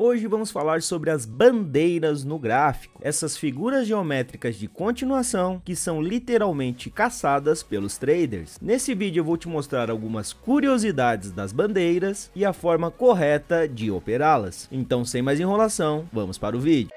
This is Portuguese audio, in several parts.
Hoje vamos falar sobre as bandeiras no gráfico, essas figuras geométricas de continuação que são literalmente caçadas pelos traders. Nesse vídeo eu vou te mostrar algumas curiosidades das bandeiras e a forma correta de operá-las. Então sem mais enrolação, vamos para o vídeo.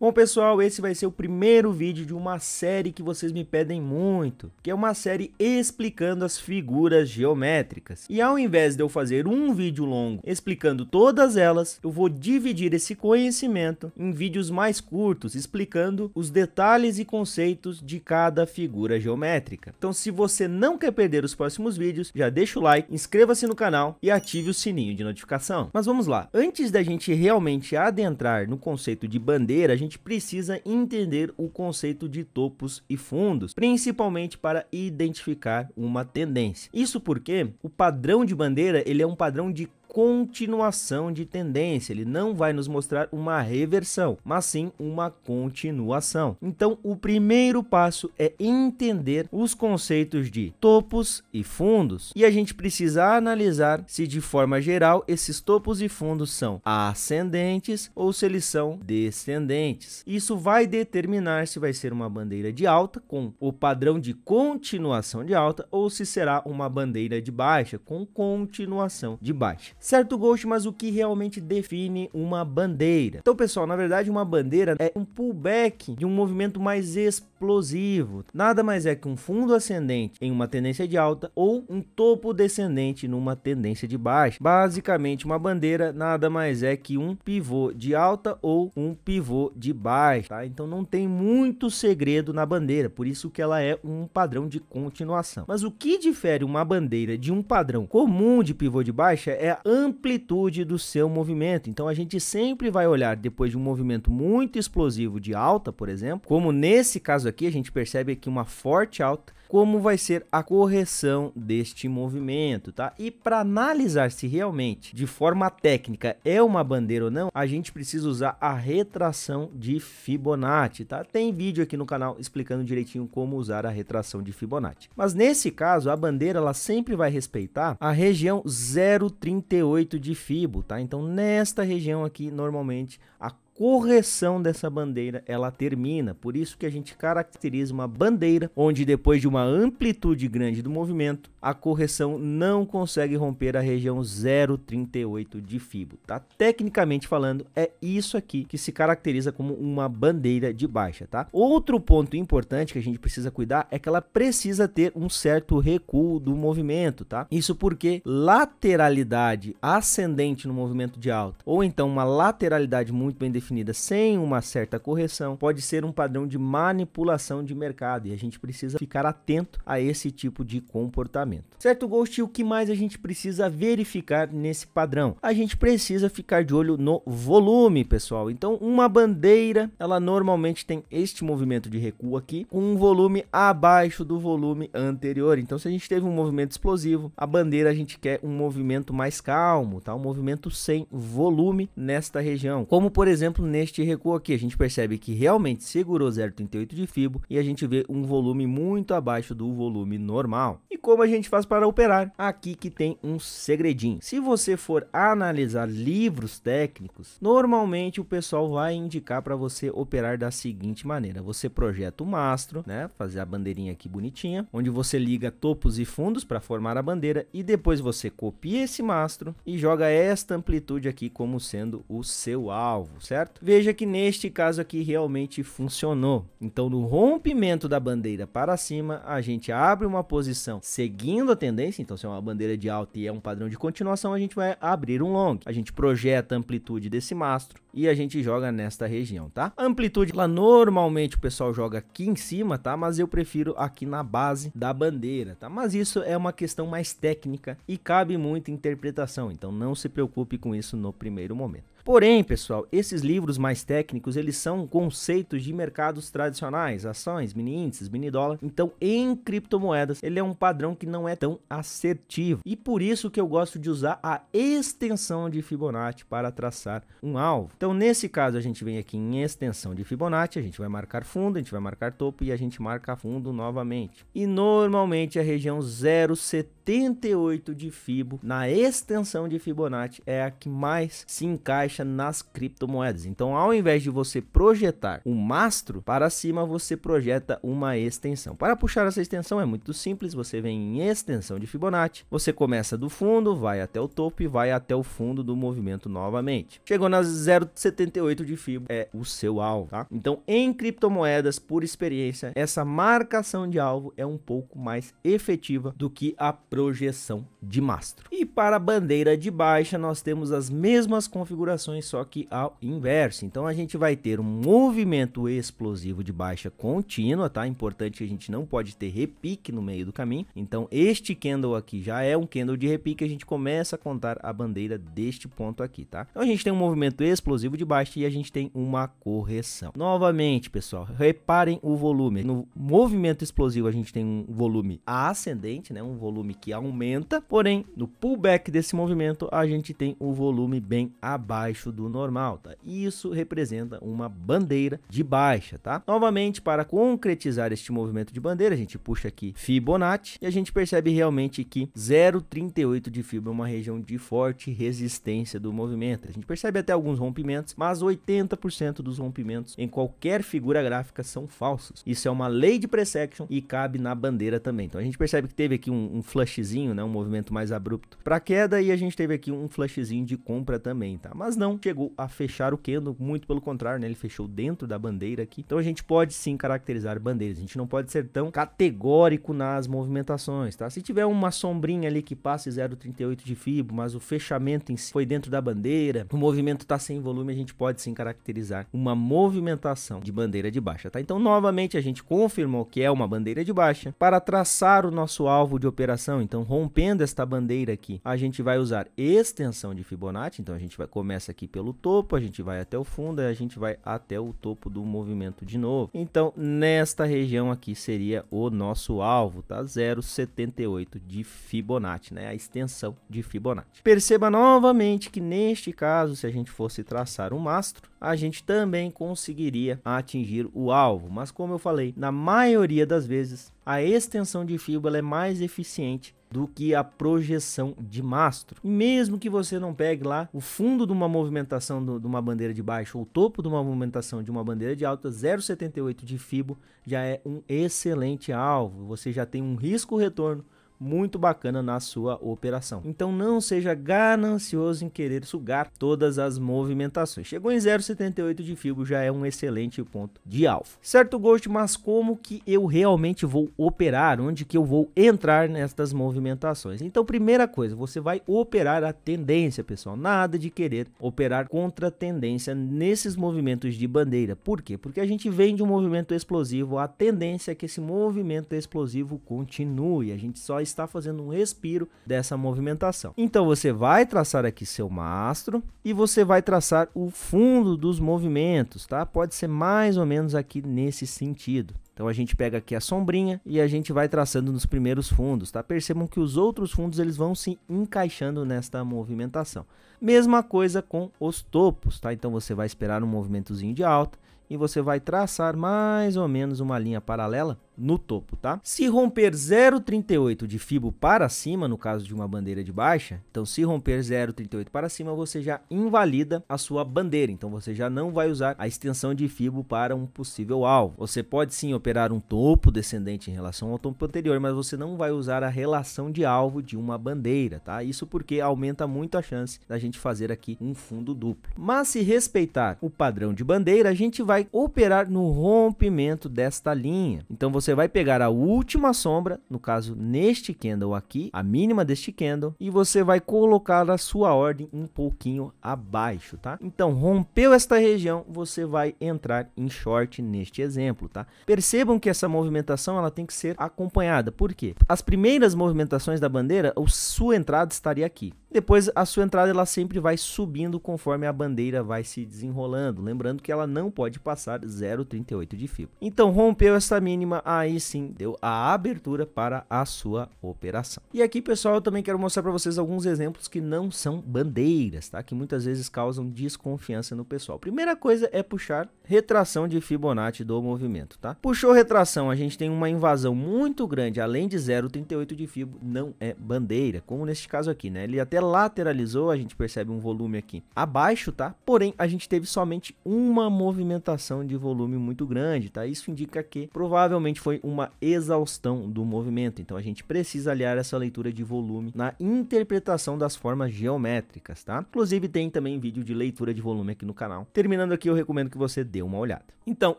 Bom pessoal, esse vai ser o primeiro vídeo de uma série que vocês me pedem muito, que é uma série explicando as figuras geométricas. E ao invés de eu fazer um vídeo longo explicando todas elas, eu vou dividir esse conhecimento em vídeos mais curtos explicando os detalhes e conceitos de cada figura geométrica. Então se você não quer perder os próximos vídeos, já deixa o like, inscreva-se no canal e ative o sininho de notificação. Mas vamos lá, antes da gente realmente adentrar no conceito de bandeira, a gente gente precisa entender o conceito de topos e fundos, principalmente para identificar uma tendência. Isso porque o padrão de bandeira ele é um padrão de continuação de tendência, ele não vai nos mostrar uma reversão, mas sim uma continuação. Então, o primeiro passo é entender os conceitos de topos e fundos, e a gente precisa analisar se de forma geral esses topos e fundos são ascendentes ou se eles são descendentes. Isso vai determinar se vai ser uma bandeira de alta com o padrão de continuação de alta ou se será uma bandeira de baixa com continuação de baixa. Certo, Ghost, mas o que realmente define uma bandeira? Então, pessoal, na verdade, uma bandeira é um pullback de um movimento mais explosivo explosivo. Nada mais é que um fundo ascendente em uma tendência de alta ou um topo descendente numa tendência de baixa. Basicamente, uma bandeira nada mais é que um pivô de alta ou um pivô de baixa, tá? Então não tem muito segredo na bandeira, por isso que ela é um padrão de continuação. Mas o que difere uma bandeira de um padrão comum de pivô de baixa é a amplitude do seu movimento. Então a gente sempre vai olhar depois de um movimento muito explosivo de alta, por exemplo, como nesse caso aqui, a gente percebe aqui uma forte alta, como vai ser a correção deste movimento, tá? E para analisar se realmente, de forma técnica, é uma bandeira ou não, a gente precisa usar a retração de Fibonacci, tá? Tem vídeo aqui no canal explicando direitinho como usar a retração de Fibonacci. Mas nesse caso, a bandeira ela sempre vai respeitar a região 0,38 de Fibo, tá? Então, nesta região aqui, normalmente, a correção dessa bandeira ela termina. Por isso que a gente caracteriza uma bandeira onde depois de uma amplitude grande do movimento, a correção não consegue romper a região 0,38 de Fibo, tá? Tecnicamente falando, é isso aqui que se caracteriza como uma bandeira de baixa, tá? Outro ponto importante que a gente precisa cuidar é que ela precisa ter um certo recuo do movimento, tá? Isso porque lateralidade ascendente no movimento de alta ou então uma lateralidade muito bem definida definida sem uma certa correção pode ser um padrão de manipulação de mercado e a gente precisa ficar atento a esse tipo de comportamento. Certo, Ghost? o que mais a gente precisa verificar nesse padrão? A gente precisa ficar de olho no volume, pessoal. Então, uma bandeira, ela normalmente tem este movimento de recuo aqui, com um volume abaixo do volume anterior. Então, se a gente teve um movimento explosivo, a bandeira a gente quer um movimento mais calmo, tá? Um movimento sem volume nesta região. Como, por exemplo, exemplo, neste recuo aqui, a gente percebe que realmente segurou 0,38 de fibo e a gente vê um volume muito abaixo do volume normal. E como a gente faz para operar? Aqui que tem um segredinho. Se você for analisar livros técnicos, normalmente o pessoal vai indicar para você operar da seguinte maneira. Você projeta o mastro, né? Fazer a bandeirinha aqui bonitinha, onde você liga topos e fundos para formar a bandeira e depois você copia esse mastro e joga esta amplitude aqui como sendo o seu alvo, certo? certo? Veja que neste caso aqui realmente funcionou. Então, no rompimento da bandeira para cima, a gente abre uma posição seguindo a tendência. Então, se é uma bandeira de alta e é um padrão de continuação, a gente vai abrir um long. A gente projeta a amplitude desse mastro e a gente joga nesta região, tá? A amplitude, lá normalmente o pessoal joga aqui em cima, tá? Mas eu prefiro aqui na base da bandeira, tá? Mas isso é uma questão mais técnica e cabe muita interpretação, então não se preocupe com isso no primeiro momento. Porém, pessoal, esses livros mais técnicos, eles são conceitos de mercados tradicionais, ações, mini índices, mini dólar. Então, em criptomoedas, ele é um padrão que não é tão assertivo. E por isso que eu gosto de usar a extensão de Fibonacci para traçar um alvo. Então, nesse caso, a gente vem aqui em extensão de Fibonacci, a gente vai marcar fundo, a gente vai marcar topo e a gente marca fundo novamente. E normalmente a região 0,78 de Fibo na extensão de Fibonacci é a que mais se encaixa baixa nas criptomoedas. Então, ao invés de você projetar um mastro para cima, você projeta uma extensão. Para puxar essa extensão é muito simples, você vem em extensão de Fibonacci, você começa do fundo, vai até o topo e vai até o fundo do movimento novamente. Chegou nas 0,78 de Fibo, é o seu alvo, tá? Então, em criptomoedas, por experiência, essa marcação de alvo é um pouco mais efetiva do que a projeção de mastro. E para a bandeira de baixa, nós temos as mesmas configurações só que ao inverso. Então a gente vai ter um movimento explosivo de baixa contínua, tá? Importante que a gente não pode ter repique no meio do caminho. Então este candle aqui já é um candle de repique, a gente começa a contar a bandeira deste ponto aqui, tá? Então a gente tem um movimento explosivo de baixa e a gente tem uma correção. Novamente, pessoal, reparem o volume. No movimento explosivo a gente tem um volume ascendente, né? Um volume que aumenta, porém no pullback desse movimento a gente tem um volume bem abaixo abaixo do normal, tá? Isso representa uma bandeira de baixa, tá? Novamente, para concretizar este movimento de bandeira, a gente puxa aqui Fibonacci e a gente percebe realmente que 0,38 de fibra é uma região de forte resistência do movimento. A gente percebe até alguns rompimentos, mas 80% dos rompimentos em qualquer figura gráfica são falsos. Isso é uma lei de pre-section e cabe na bandeira também. Então a gente percebe que teve aqui um, um né, um movimento mais abrupto para queda e a gente teve aqui um flashzinho de compra também, tá? Mas não chegou a fechar o Kendo, muito pelo contrário, né? Ele fechou dentro da bandeira aqui. Então a gente pode sim caracterizar bandeiras. A gente não pode ser tão categórico nas movimentações, tá? Se tiver uma sombrinha ali que passe 0,38 de FIBO, mas o fechamento em si foi dentro da bandeira, o movimento tá sem volume, a gente pode sim caracterizar uma movimentação de bandeira de baixa, tá? Então novamente a gente confirmou que é uma bandeira de baixa para traçar o nosso alvo de operação. Então rompendo esta bandeira aqui, a gente vai usar extensão de Fibonacci, então a gente vai começar começa aqui pelo topo, a gente vai até o fundo e a gente vai até o topo do movimento de novo. Então, nesta região aqui seria o nosso alvo, tá? 0,78 de Fibonacci, né? A extensão de Fibonacci. Perceba novamente que neste caso, se a gente fosse traçar um mastro, a gente também conseguiria atingir o alvo, mas como eu falei, na maioria das vezes a extensão de fibra é mais eficiente do que a projeção de mastro. E mesmo que você não pegue lá o fundo de uma movimentação de uma bandeira de baixo ou o topo de uma movimentação de uma bandeira de alta, 0,78 de FIBO já é um excelente alvo. Você já tem um risco retorno muito bacana na sua operação. Então não seja ganancioso em querer sugar todas as movimentações. Chegou em 0,78 de FIBO, já é um excelente ponto de alvo. Certo, Ghost, mas como que eu realmente vou operar? Onde que eu vou entrar nestas movimentações? Então, primeira coisa, você vai operar a tendência, pessoal. Nada de querer operar contra a tendência nesses movimentos de bandeira. Por quê? Porque a gente vem de um movimento explosivo, a tendência é que esse movimento explosivo continue. A gente só está fazendo um respiro dessa movimentação. Então você vai traçar aqui seu mastro e você vai traçar o fundo dos movimentos, tá? Pode ser mais ou menos aqui nesse sentido. Então a gente pega aqui a sombrinha e a gente vai traçando nos primeiros fundos, tá? Percebam que os outros fundos eles vão se encaixando nesta movimentação. Mesma coisa com os topos, tá? Então você vai esperar um movimentozinho de alta e você vai traçar mais ou menos uma linha paralela no topo, tá? Se romper 0,38 de fibo para cima, no caso de uma bandeira de baixa, então se romper 0,38 para cima, você já invalida a sua bandeira, então você já não vai usar a extensão de fibo para um possível alvo. Você pode sim operar um topo descendente em relação ao topo anterior, mas você não vai usar a relação de alvo de uma bandeira, tá? Isso porque aumenta muito a chance da gente fazer aqui um fundo duplo. Mas se respeitar o padrão de bandeira, a gente vai operar no rompimento desta linha. Então você você vai pegar a última sombra, no caso neste candle aqui, a mínima deste candle, e você vai colocar a sua ordem um pouquinho abaixo, tá? Então, rompeu esta região, você vai entrar em short neste exemplo, tá? Percebam que essa movimentação ela tem que ser acompanhada. Por quê? As primeiras movimentações da bandeira, a sua entrada estaria aqui. Depois a sua entrada ela sempre vai subindo conforme a bandeira vai se desenrolando, lembrando que ela não pode passar 0,38 de fibra. Então rompeu essa mínima, aí sim deu a abertura para a sua operação. E aqui pessoal eu também quero mostrar para vocês alguns exemplos que não são bandeiras, tá? Que muitas vezes causam desconfiança no pessoal. Primeira coisa é puxar retração de Fibonacci do movimento, tá? Puxou retração, a gente tem uma invasão muito grande, além de 0,38 de fibra, não é bandeira, como neste caso aqui, né? Ele até até lateralizou, a gente percebe um volume aqui abaixo, tá? Porém, a gente teve somente uma movimentação de volume muito grande, tá? Isso indica que provavelmente foi uma exaustão do movimento. Então, a gente precisa aliar essa leitura de volume na interpretação das formas geométricas, tá? Inclusive, tem também vídeo de leitura de volume aqui no canal. Terminando aqui, eu recomendo que você dê uma olhada. Então,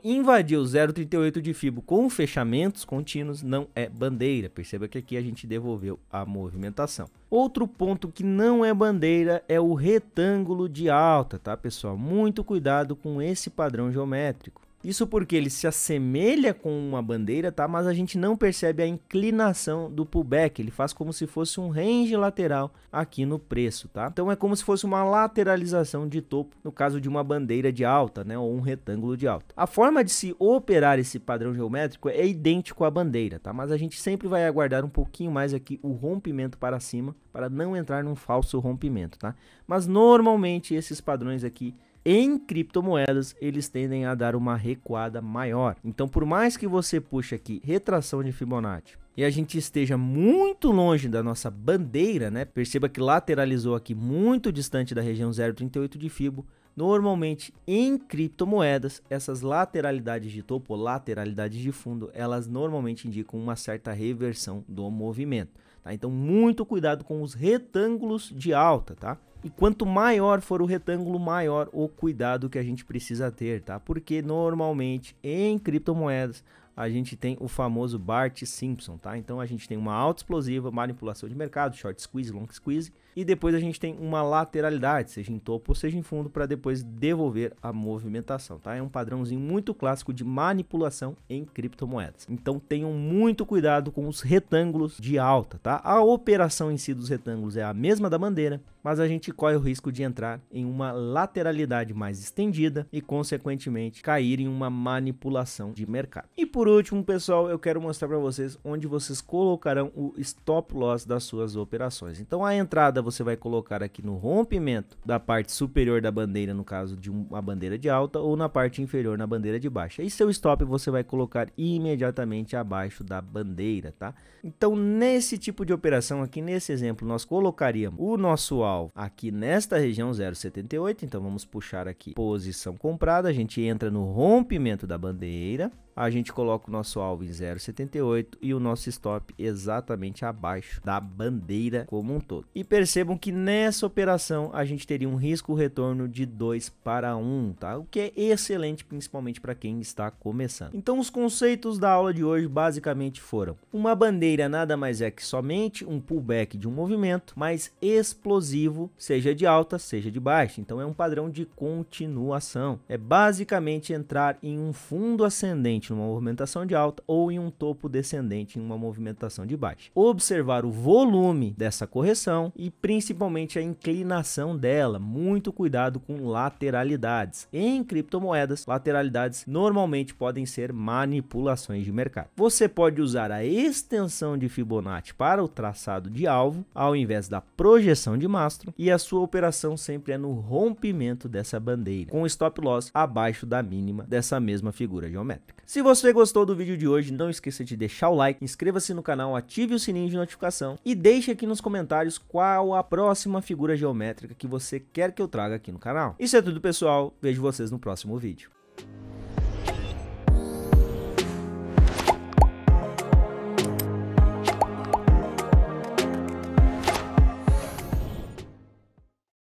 invadir o 0,38 de FIBO com fechamentos contínuos não é bandeira. Perceba que aqui a gente devolveu a movimentação. Outro ponto que não é bandeira é o retângulo de alta, tá pessoal? Muito cuidado com esse padrão geométrico. Isso porque ele se assemelha com uma bandeira, tá? Mas a gente não percebe a inclinação do pullback. Ele faz como se fosse um range lateral aqui no preço, tá? Então é como se fosse uma lateralização de topo, no caso de uma bandeira de alta, né? Ou um retângulo de alta. A forma de se operar esse padrão geométrico é idêntico à bandeira, tá? Mas a gente sempre vai aguardar um pouquinho mais aqui o rompimento para cima, para não entrar num falso rompimento, tá? Mas normalmente esses padrões aqui em criptomoedas, eles tendem a dar uma recuada maior. Então, por mais que você puxe aqui retração de Fibonacci, e a gente esteja muito longe da nossa bandeira, né? Perceba que lateralizou aqui muito distante da região 0,38 de Fibo. Normalmente em criptomoedas, essas lateralidades de topo, lateralidades de fundo, elas normalmente indicam uma certa reversão do movimento. Tá? Então, muito cuidado com os retângulos de alta, tá? E quanto maior for o retângulo, maior o cuidado que a gente precisa ter, tá? Porque normalmente em criptomoedas a gente tem o famoso Bart Simpson, tá? Então a gente tem uma alta explosiva, manipulação de mercado, short squeeze, long squeeze e depois a gente tem uma lateralidade, seja em topo ou seja em fundo, para depois devolver a movimentação, tá? É um padrãozinho muito clássico de manipulação em criptomoedas. Então tenham muito cuidado com os retângulos de alta, tá? A operação em si dos retângulos é a mesma da bandeira, mas a gente corre o risco de entrar em uma lateralidade mais estendida e, consequentemente, cair em uma manipulação de mercado. E por último, pessoal, eu quero mostrar para vocês onde vocês colocarão o stop loss das suas operações. Então, a entrada você vai colocar aqui no rompimento da parte superior da bandeira, no caso de uma bandeira de alta, ou na parte inferior, na bandeira de baixa. E seu stop você vai colocar imediatamente abaixo da bandeira, tá? Então, nesse tipo de operação aqui, nesse exemplo, nós colocaríamos o nosso alvo aqui nesta região 0,78. Então, vamos puxar aqui posição comprada. A gente entra no rompimento da bandeira, a gente coloca o nosso alvo em 0,78 e o nosso stop exatamente abaixo da bandeira como um todo. E percebam que nessa operação a gente teria um risco retorno de 2 para 1, tá? O que é excelente principalmente para quem está começando. Então os conceitos da aula de hoje basicamente foram: uma bandeira nada mais é que somente um pullback de um movimento, mas explosivo, seja de alta, seja de baixa. Então é um padrão de continuação. É basicamente entrar em um fundo ascendente descendente numa movimentação de alta ou em um topo descendente em uma movimentação de baixa. Observar o volume dessa correção e principalmente a inclinação dela. Muito cuidado com lateralidades. Em criptomoedas, lateralidades normalmente podem ser manipulações de mercado. Você pode usar a extensão de Fibonacci para o traçado de alvo ao invés da projeção de mastro e a sua operação sempre é no rompimento dessa bandeira com stop loss abaixo da mínima dessa mesma figura geométrica. Se você gostou do vídeo de hoje, não esqueça de deixar o like, inscreva-se no canal, ative o sininho de notificação e deixe aqui nos comentários qual a próxima figura geométrica que você quer que eu traga aqui no canal. Isso é tudo pessoal, vejo vocês no próximo vídeo.